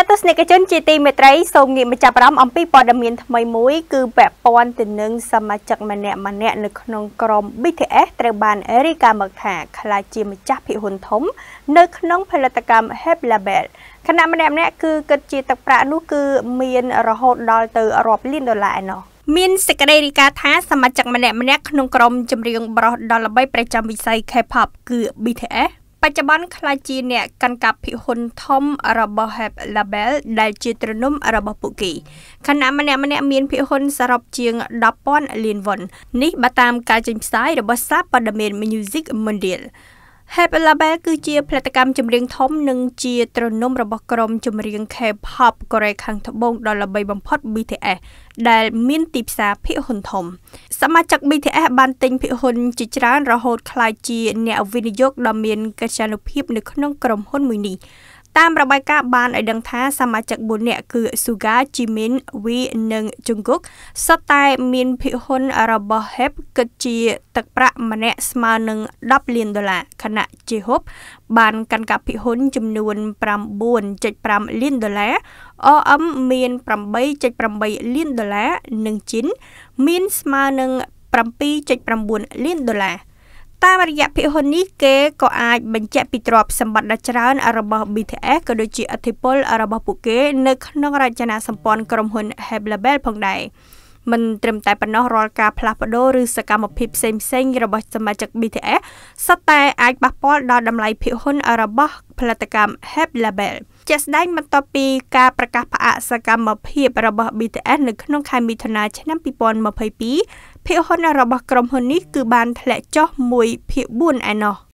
អ្នកទស្សនិកជនជាទីមេត្រីសូមងាកមកចាប់អារម្មណ៍អំពីព័ត៌មានថ្មីមួយគឺពាក់ព័ន្ធទៅនឹងសមាជិកម្នាក់ម្នាក់នៅក្នុងក្រុម BTS ត្រូវបានរាយការណ៍មកថាខ្លាចជាម្ចាស់ភាគហ៊ុនធំ នៅក្នុងផលិតកម្ម Hep Label ខណៈម្នាក់ម្នាក់គឺគិតជាទឹកប្រាក់នោះគឺមានរហូតដល់ទៅរាប់លានដុល្លារឯណោះមានសេចក្តីរាយការណ៍ថាសមាជិកម្នាក់ម្នាក់ក្នុងក្រុមចម្រៀងប្រុសដល់ល្បីប្រចាំវិស័យ K-pop គឺ BTS បច្ចុប្បន្នខ្លះជាអ្នកកាន់កាប់ភិហ៊ុនធំរបស់ Hep Label ដែលជាទ្រនុំរបស់ពួកគេខណៈម្នាក់ម្នាក់មានភិហ៊ុនសរុបជាង10,000លានវ៉ុននេះបើតាមការចេញផ្សាយរបស់សារព័ត៌មាន Music Mondial Happy Label គឺជាផលិតកម្មចម្រៀងធំនិងជាត្រនំរបស់ក្រុមចម្រៀង K-pop កូរ៉េខាងត្បូងដ៏ល្បីបំផុត BTS ដែលមានទីផ្សារភាគហ៊ុនធំ សមាជិក BTS បានទិញភាគហ៊ុនជាច្រើនរហូតក្លាយជាអ្នកវិនិយោគដ៏មានកិត្យានុភាពនៅក្នុងក្រុមហ៊ុនមួយនេះតាមរបាយការណ៍បានឲ្យដឹងថាសមាជិក4នាក់គឺ Suga, Jimin, Wee និង Jungkook សុទ្ធតែមានភាគហ៊ុនរបស់ HYBE គិតជាទឹកប្រាក់ម្នាក់ស្មើនឹង10លានដុល្លារខណៈ J-Hope បានកាន់កាប់ភាគហ៊ុនចំនួន9.5លានដុល្លារ RM មាន8.8លានដុល្លារនិង Jin មានស្មើនឹង7.9លានដុល្លារតាមរយៈភិហ៊ុននេះគេក៏អាចបញ្ជាក់ពីទ្រព្យសម្បត្តិដ៏ច្រើន របស់ BTS ក៏ដូចជាអធិបុលរបស់ពួកគេ នៅក្នុង រចនាសម្ព័ន្ធក្រុមហ៊ុន Hablabel ផងដែរមិនត្រឹមតែប៉ុណ្ណោះរាល់ការផ្លាស់ប្ដូរឬសកម្មភាពផ្សេងៗរបស់សមាជិក BTS សុទ្ធតែអាចប៉ះពាល់ដល់តម្លៃភាគហ៊ុន របស់ផលិតកម្ម Hep Label ជាក់ស្ដែងបន្ទាប់ពីការប្រកាសផ្អាក សកម្មភាព របស់ BTS នៅក្នុងខែមិថុនាឆ្នាំ2022ភាគហ៊ុនរបស់ក្រុមហ៊ុននេះគឺបានធ្លាក់ចុះ1ភាគ4ឯណោះ។